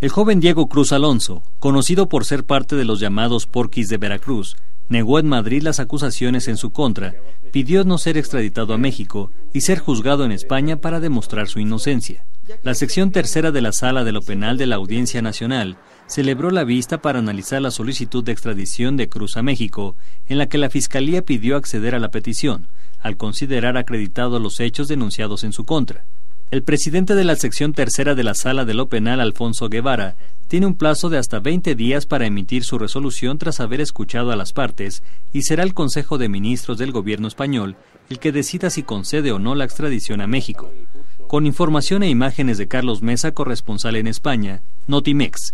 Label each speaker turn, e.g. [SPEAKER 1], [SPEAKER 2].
[SPEAKER 1] El joven Diego Cruz Alonso, conocido por ser parte de los llamados porquis de Veracruz, negó en Madrid las acusaciones en su contra, pidió no ser extraditado a México y ser juzgado en España para demostrar su inocencia. La sección tercera de la Sala de lo Penal de la Audiencia Nacional celebró la vista para analizar la solicitud de extradición de Cruz a México, en la que la Fiscalía pidió acceder a la petición, al considerar acreditados los hechos denunciados en su contra. El presidente de la sección tercera de la Sala de lo Penal, Alfonso Guevara, tiene un plazo de hasta 20 días para emitir su resolución tras haber escuchado a las partes y será el Consejo de Ministros del Gobierno español el que decida si concede o no la extradición a México. Con información e imágenes de Carlos Mesa, corresponsal en España, Notimex.